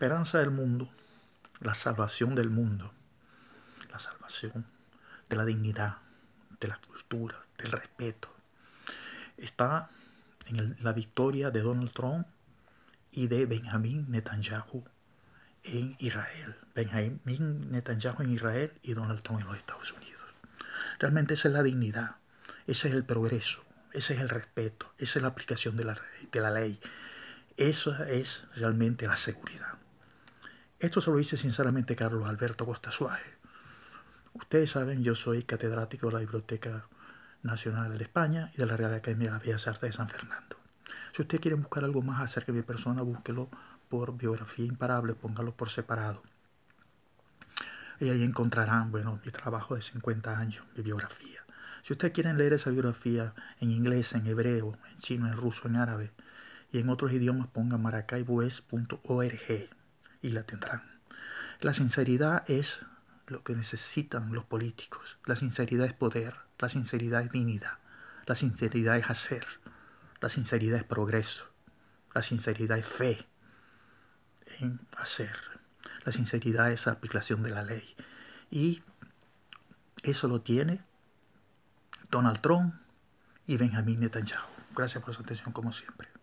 La esperanza del mundo, la salvación del mundo, la salvación de la dignidad, de la cultura, del respeto, está en la victoria de Donald Trump y de Benjamín Netanyahu en Israel. Benjamín Netanyahu en Israel y Donald Trump en los Estados Unidos. Realmente esa es la dignidad, ese es el progreso, ese es el respeto, esa es la aplicación de la ley. Esa es realmente la seguridad. Esto se lo dice sinceramente Carlos Alberto Costa Suárez. Ustedes saben, yo soy catedrático de la Biblioteca Nacional de España y de la Real Academia de las Bellas Artes de San Fernando. Si ustedes quieren buscar algo más acerca de mi persona, búsquelo por biografía imparable, póngalo por separado. Y ahí encontrarán, bueno, mi trabajo de 50 años, mi biografía. Si ustedes quieren leer esa biografía en inglés, en hebreo, en chino, en ruso, en árabe y en otros idiomas, pongan maracaibues.org y la tendrán. La sinceridad es lo que necesitan los políticos. La sinceridad es poder, la sinceridad es dignidad, la sinceridad es hacer, la sinceridad es progreso, la sinceridad es fe en hacer, la sinceridad es aplicación de la ley. Y eso lo tiene Donald Trump y Benjamin Netanyahu. Gracias por su atención como siempre.